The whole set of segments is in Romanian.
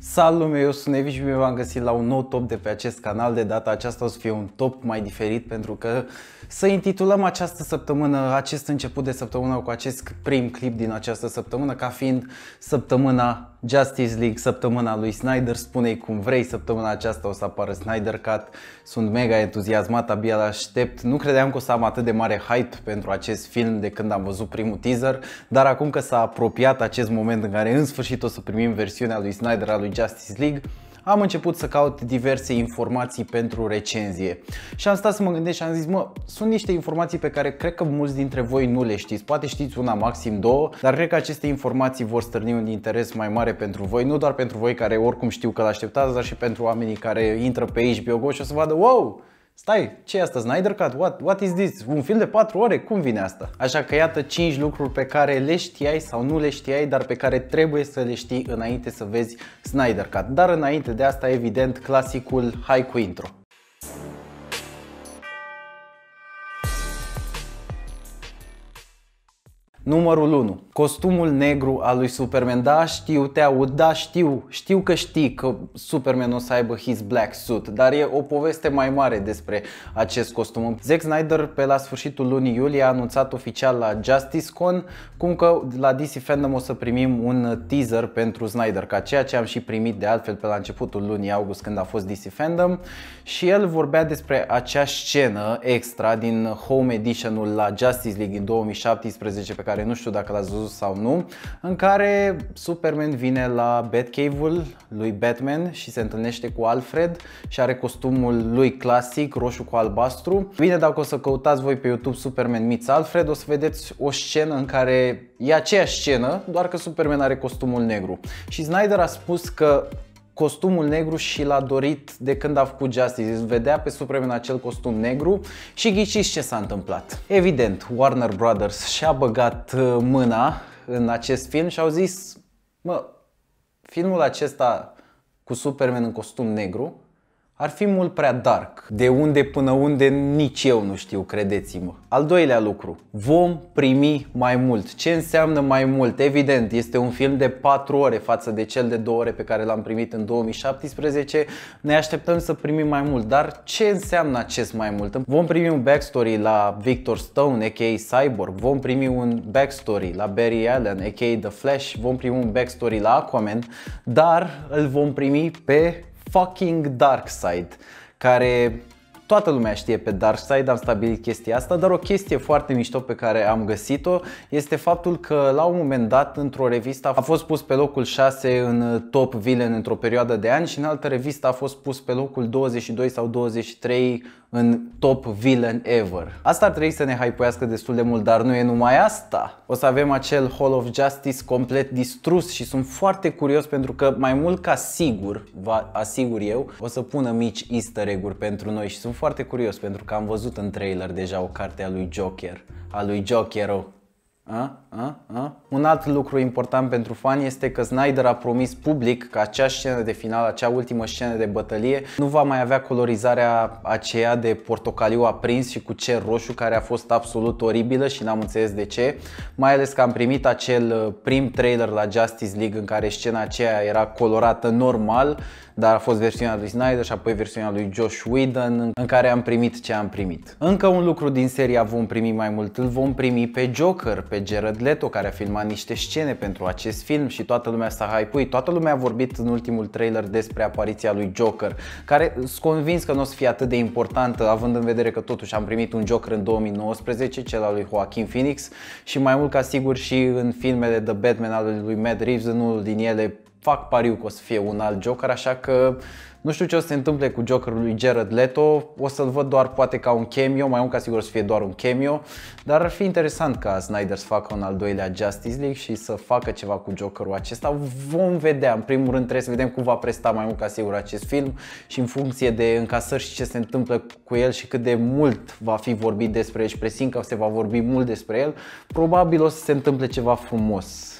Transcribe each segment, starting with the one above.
Salut lume! eu sunt Nevi și bine v-am găsit la un nou top de pe acest canal. De data aceasta o să fie un top mai diferit pentru că să intitulăm această săptămână, acest început de săptămână cu acest prim clip din această săptămână ca fiind săptămâna Justice League, săptămâna lui Snyder, spune-i cum vrei, săptămâna aceasta o să apară Snyder Cut, sunt mega entuziasmat, abia l aștept, nu credeam că o să am atât de mare hype pentru acest film de când am văzut primul teaser, dar acum că s-a apropiat acest moment în care în sfârșit o să primim versiunea lui Snyder a lui Justice League, am început să caut diverse informații pentru recenzie. Și am stat să mă gândesc și am zis, mă, sunt niște informații pe care cred că mulți dintre voi nu le știți. Poate știți una, maxim două, dar cred că aceste informații vor stârni un interes mai mare pentru voi, nu doar pentru voi care oricum știu că l-așteptați, dar și pentru oamenii care intră pe HBO Go și o să vadă, wow, Stai, ce e asta? Snyder Cut? What, what is this? Un film de 4 ore? Cum vine asta? Așa că iată 5 lucruri pe care le știai sau nu le știai, dar pe care trebuie să le știi înainte să vezi Snyder Cut. Dar înainte de asta, evident, clasicul Hai cu intro. Numărul 1. Costumul negru al lui Superman. Da, știu, te aud, da, știu, știu că știi că Superman o să aibă his black suit, dar e o poveste mai mare despre acest costum. Zack Snyder pe la sfârșitul lunii iulie a anunțat oficial la Justice Con cum că la DC Fandom o să primim un teaser pentru Snyder, ca ceea ce am și primit de altfel pe la începutul lunii august când a fost DC Fandom și el vorbea despre acea scenă extra din Home Edition-ul la Justice League în 2017 pe care care nu știu dacă l-ați văzut sau nu, în care Superman vine la Batcave-ul lui Batman și se întâlnește cu Alfred și are costumul lui clasic, roșu cu albastru. Bine, dacă o să căutați voi pe YouTube Superman meets Alfred, o să vedeți o scenă în care e aceeași scenă, doar că Superman are costumul negru. Și Snyder a spus că costumul negru și l-a dorit de când a făcut Justice. Îl vedea pe Superman acel costum negru și ghiciți ce s-a întâmplat. Evident, Warner Brothers și-a băgat uh, mâna în acest film și au zis, mă, filmul acesta cu Superman în costum negru ar fi mult prea dark. De unde până unde nici eu nu știu, credeți-mă. Al doilea lucru. Vom primi mai mult. Ce înseamnă mai mult? Evident, este un film de 4 ore față de cel de 2 ore pe care l-am primit în 2017. Ne așteptăm să primim mai mult. Dar ce înseamnă acest mai mult? Vom primi un backstory la Victor Stone, a.k.a. Cyborg. Vom primi un backstory la Barry Allen, a.k.a. The Flash. Vom primi un backstory la Aquaman. Dar îl vom primi pe fucking Darkseid, care toată lumea știe pe Darkseid, am stabilit chestia asta, dar o chestie foarte mișto pe care am găsit-o este faptul că la un moment dat într-o revistă a fost pus pe locul 6 în top villain într-o perioadă de ani și în altă revistă a fost pus pe locul 22 sau 23 în top villain ever. Asta ar trebui să ne hypească destul de mult, dar nu e numai asta o să avem acel Hall of Justice complet distrus și sunt foarte curios pentru că mai mult ca sigur, vă asigur eu, o să pună mici easter egg-uri pentru noi și sunt foarte curios pentru că am văzut în trailer deja o carte a lui Joker, a lui Jokero. Oh. A, a, a. Un alt lucru important pentru fani este că Snyder a promis public că acea scenă de final, acea ultimă scenă de bătălie, nu va mai avea colorizarea aceea de portocaliu aprins și cu cer roșu care a fost absolut oribilă și n-am înțeles de ce, mai ales că am primit acel uh, prim trailer la Justice League în care scena aceea era colorată normal, dar a fost versiunea lui Snyder și apoi versiunea lui Josh Whedon în care am primit ce am primit. Încă un lucru din seria vom primi mai mult, îl vom primi pe Joker, pe pe Jared Leto care a filmat niște scene pentru acest film și toată lumea s-a hypuit, toată lumea a vorbit în ultimul trailer despre apariția lui Joker, care sunt convins că nu o să fie atât de importantă având în vedere că totuși am primit un Joker în 2019, cel al lui Joaquin Phoenix și mai mult ca sigur și în filmele de Batman al lui Matt Reeves, în unul din ele fac pariu că o să fie un alt Joker, așa că nu știu ce o să se întâmple cu Jokerul lui Jared Leto, o să-l văd doar poate ca un cameo, mai mult ca sigur o să fie doar un cameo, dar ar fi interesant ca Snyder să facă un al doilea Justice League și să facă ceva cu Jokerul acesta. Vom vedea, în primul rând trebuie să vedem cum va presta mai mult ca sigur acest film și în funcție de încasări și ce se întâmplă cu el și cât de mult va fi vorbit despre el și presim că se va vorbi mult despre el, probabil o să se întâmple ceva frumos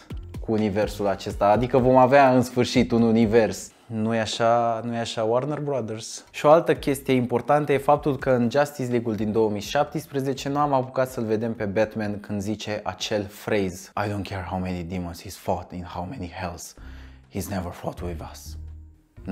cu universul acesta, adică vom avea în sfârșit un univers. nu e așa, nu e așa Warner Brothers. Și o altă chestie importantă e faptul că în Justice League-ul din 2017 nu am apucat să-l vedem pe Batman când zice acel phrase I don't care how many demons he's fought in how many hells, he's never fought with us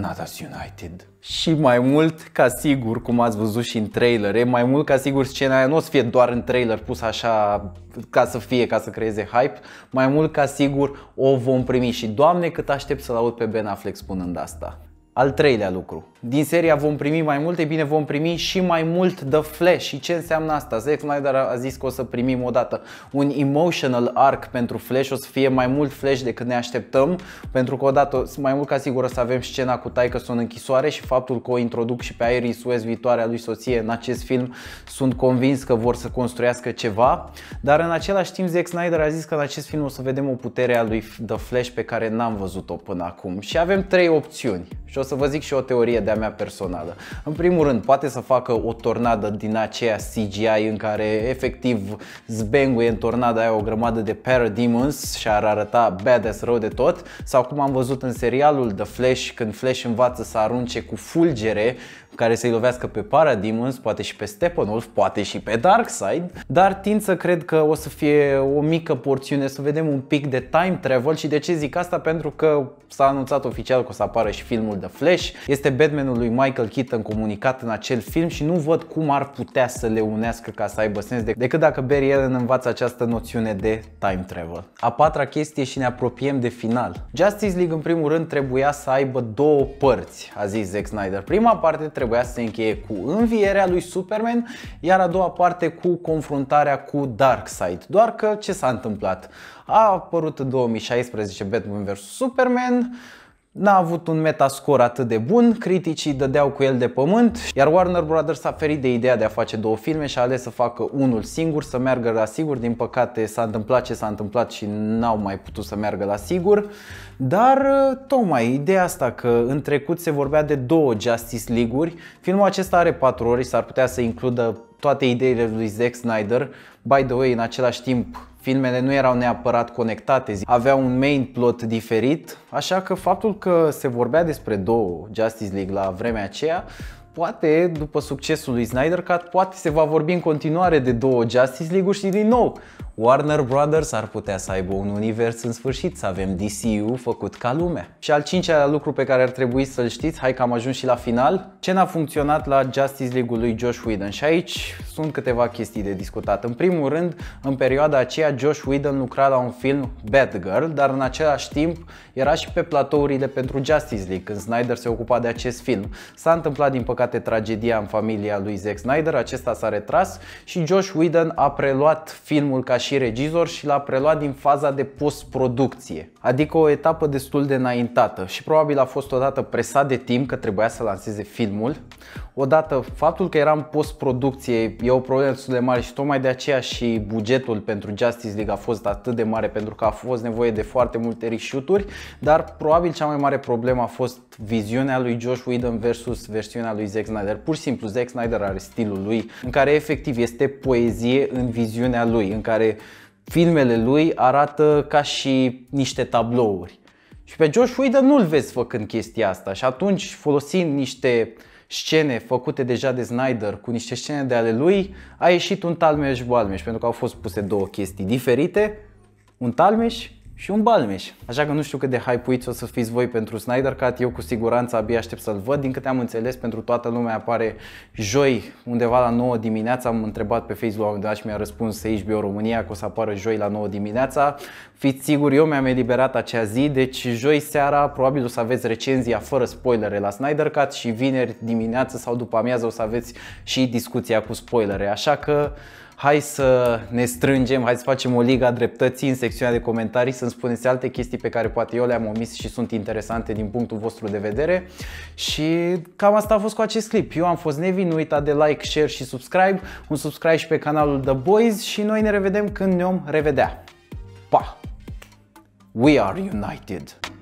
not as united. Și mai mult ca sigur, cum ați văzut și în e mai mult ca sigur scena aia nu o să fie doar în trailer pus așa ca să fie, ca să creeze hype, mai mult ca sigur o vom primi și doamne cât aștept să-l aud pe Ben Affleck spunând asta. Al treilea lucru. Din seria vom primi mai multe, bine vom primi și mai mult The Flash. Și ce înseamnă asta? Zack Snyder a zis că o să primim odată un emotional arc pentru Flash, o să fie mai mult Flash decât ne așteptăm, pentru că odată mai mult ca sigur o să avem scena cu taică sunt închisoare și faptul că o introduc și pe Iris West, viitoarea lui soție, în acest film, sunt convins că vor să construiască ceva, dar în același timp Zack Snyder a zis că în acest film o să vedem o putere a lui The Flash pe care n-am văzut-o până acum și avem trei opțiuni și o să vă zic și o teorie de-a mea personală. În primul rând, poate să facă o tornadă din aceea CGI în care efectiv zbenguie în tornada aia o grămadă de parademons și ar arăta badass rău de tot, sau cum am văzut în serialul The Flash, când Flash învață să arunce cu fulgere care să-i lovească pe Parademons, poate și pe Steppenwolf, poate și pe Darkseid, dar tind să cred că o să fie o mică porțiune, să vedem un pic de time travel și de ce zic asta? Pentru că s-a anunțat oficial că o să apară și filmul The Flash, este Batmanul lui Michael Keaton comunicat în acel film și nu văd cum ar putea să le unească ca să aibă sens decât dacă Barry Allen învață această noțiune de time travel. A patra chestie și ne apropiem de final. Justice League în primul rând trebuia să aibă două părți, a zis Zack Snyder. Prima parte trebuia să se încheie cu învierea lui Superman, iar a doua parte cu confruntarea cu Darkseid. Doar că ce s-a întâmplat? A apărut în 2016 Batman vs Superman, N-a avut un metascore atât de bun, criticii dădeau cu el de pământ, iar Warner Brothers a ferit de ideea de a face două filme și a ales să facă unul singur, să meargă la sigur. Din păcate s-a întâmplat ce s-a întâmplat și n-au mai putut să meargă la sigur. Dar uh, tocmai ideea asta că în trecut se vorbea de două Justice League-uri, filmul acesta are 4 ori, s-ar putea să includă toate ideile lui Zack Snyder. By the way, în același timp Filmele nu erau neapărat conectate, aveau un main plot diferit, așa că faptul că se vorbea despre două Justice League la vremea aceea poate după succesul lui Snyder Cut, poate se va vorbi în continuare de două Justice League-uri și din nou Warner Brothers ar putea să aibă un univers în sfârșit, să avem DCU făcut ca lumea. Și al cincilea lucru pe care ar trebui să-l știți, hai că am ajuns și la final, ce n-a funcționat la Justice League-ul lui Josh Whedon și aici sunt câteva chestii de discutat. În primul rând, în perioada aceea Josh Whedon lucra la un film Bad Girl, dar în același timp era și pe platourile pentru Justice League, când Snyder se ocupa de acest film. S-a întâmplat din păcate păcate, tragedia în familia lui Zack Snyder, acesta s-a retras și Josh Whedon a preluat filmul ca și regizor și l-a preluat din faza de postproducție, adică o etapă destul de înaintată și probabil a fost odată presat de timp că trebuia să lanseze filmul, odată faptul că era în postproducție e o problemă destul de mare și tocmai de aceea și bugetul pentru Justice League a fost atât de mare pentru că a fost nevoie de foarte multe reshoot dar probabil cea mai mare problemă a fost viziunea lui Josh Whedon versus versiunea lui Zack Snyder. Pur și simplu, Zack Snyder are stilul lui în care efectiv este poezie în viziunea lui, în care filmele lui arată ca și niște tablouri. Și pe Josh Whedon nu-l vezi făcând chestia asta și atunci folosind niște scene făcute deja de Snyder cu niște scene de ale lui, a ieșit un talmeș balmeș pentru că au fost puse două chestii diferite, un talmeș și un balmeș. Așa că nu știu cât de hypuiți o să fiți voi pentru Snyder Cut, eu cu siguranță abia aștept să-l văd. Din câte am înțeles, pentru toată lumea apare joi undeva la 9 dimineața. Am întrebat pe Facebook la un și mi-a răspuns HBO România că o să apară joi la 9 dimineața. Fiți siguri, eu mi-am eliberat acea zi, deci joi seara probabil o să aveți recenzia fără spoilere la Snyder Cut și vineri dimineață sau după amiază o să aveți și discuția cu spoilere. Așa că hai să ne strângem, hai să facem o liga dreptății în secțiunea de comentarii, să-mi spuneți alte chestii pe care poate eu le-am omis și sunt interesante din punctul vostru de vedere. Și cam asta a fost cu acest clip. Eu am fost Nevin, nu uita de like, share și subscribe, un subscribe și pe canalul The Boys și noi ne revedem când ne-om revedea. Pa! We are united!